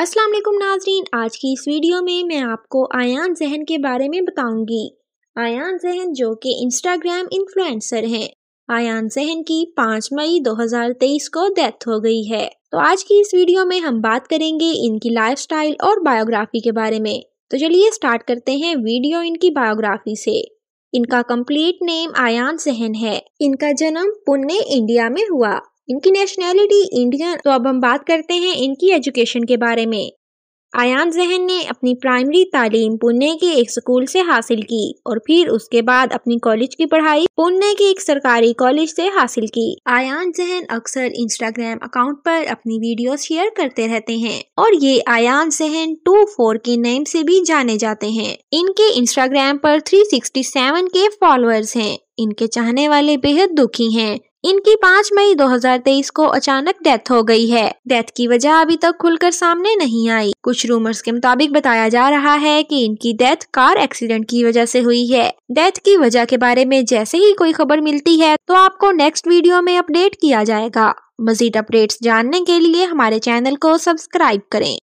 अस्सलाम वालेकुम नाजरीन आज की इस वीडियो में मैं आपको आयान जहन के बारे में बताऊंगी आयान जहन जो कि इंस्टाग्राम इन्फ्लुएंसर हैं आयान जहन की 5 मई 2023 को डेथ हो गई है तो आज की इस वीडियो में हम बात करेंगे इनकी लाइफस्टाइल और बायोग्राफी के बारे में तो चलिए स्टार्ट करते हैं वीडियो इनकी बायोग्राफी से इनका कम्प्लीट नेम आयान जहन है इनका जन्म पुणे इंडिया में हुआ इनकी नेशनैलिटी इंडियन तो अब हम बात करते हैं इनकी एजुकेशन के बारे में आयान जहन ने अपनी प्राइमरी तालीम पुणे के एक स्कूल से हासिल की और फिर उसके बाद अपनी कॉलेज की पढ़ाई पुणे के एक सरकारी कॉलेज से हासिल की आयान जहन अक्सर इंस्टाग्राम अकाउंट पर अपनी वीडियो शेयर करते रहते हैं और ये आयान जहन टू फोर के नेम से भी जाने जाते हैं इनके इंस्टाग्राम पर सेवन के फॉलोअर्स है इनके चाहने वाले बेहद दुखी हैं इनकी 5 मई 2023 को अचानक डेथ हो गई है डेथ की वजह अभी तक खुलकर सामने नहीं आई कुछ रूमर्स के मुताबिक बताया जा रहा है कि इनकी डेथ कार एक्सीडेंट की वजह से हुई है डेथ की वजह के बारे में जैसे ही कोई खबर मिलती है तो आपको नेक्स्ट वीडियो में अपडेट किया जाएगा मजीद अपडेट्स जानने के लिए हमारे चैनल को सब्सक्राइब करें